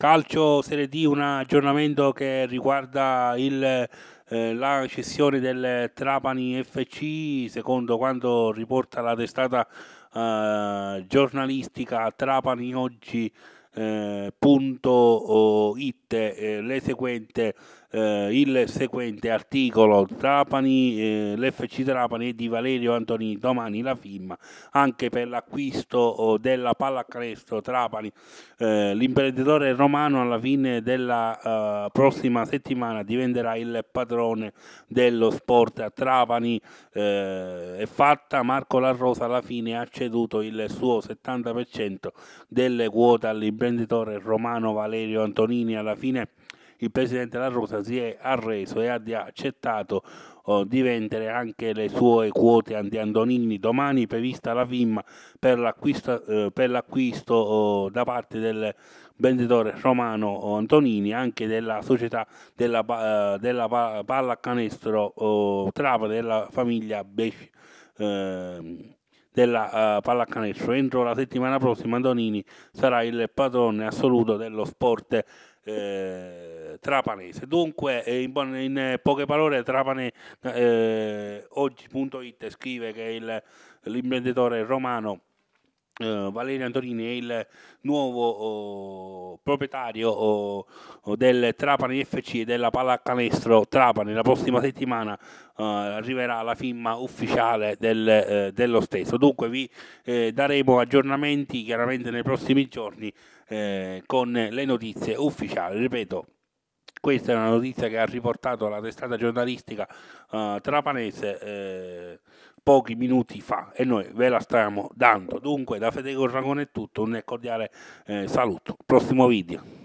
Calcio Serie D, un aggiornamento che riguarda il eh, la cessione del Trapani FC, secondo quanto riporta la testata eh, giornalistica Trapani oggi. Eh, punto, oh, it, eh, le seguente eh, il seguente articolo Trapani, eh, l'FC Trapani e di Valerio Antonini, domani la firma anche per l'acquisto oh, della pallacanestro Trapani, eh, l'imprenditore romano alla fine della eh, prossima settimana diventerà il padrone dello sport a Trapani, eh, è fatta Marco Larrosa alla fine ha ceduto il suo 70% delle quote all'imprenditore romano Valerio Antonini alla fine il presidente La Rosa si è arreso e ha accettato oh, di vendere anche le sue quote anti Antonini. Domani è prevista la firma per l'acquisto, eh, per l'acquisto oh, da parte del venditore romano oh, Antonini, anche della società della, eh, della pallacanestro oh, Trava della famiglia Besci. Eh, della uh, pallacanestro. Entro la settimana prossima Donini sarà il padrone assoluto dello sport eh, trapanese. Dunque, eh, in, in, poche parole, Trapane eh, oggi.it scrive che il, l'imprenditore romano Uh, Valerio Antorini è il nuovo uh, proprietario uh, del Trapani FC e della pallacanestro Trapani. La prossima settimana eh, arriverà la firma ufficiale del, eh, dello stesso. Dunque vi daremo aggiornamenti chiaramente nei prossimi giorni con le notizie ufficiali. Ripeto, questa è una notizia che ha riportato la testata giornalistica uh, trapanese eh, pochi minuti fa e noi ve la stiamo dando. Dunque da Federico Ragone è tutto, un cordiale eh, saluto. Prossimo video.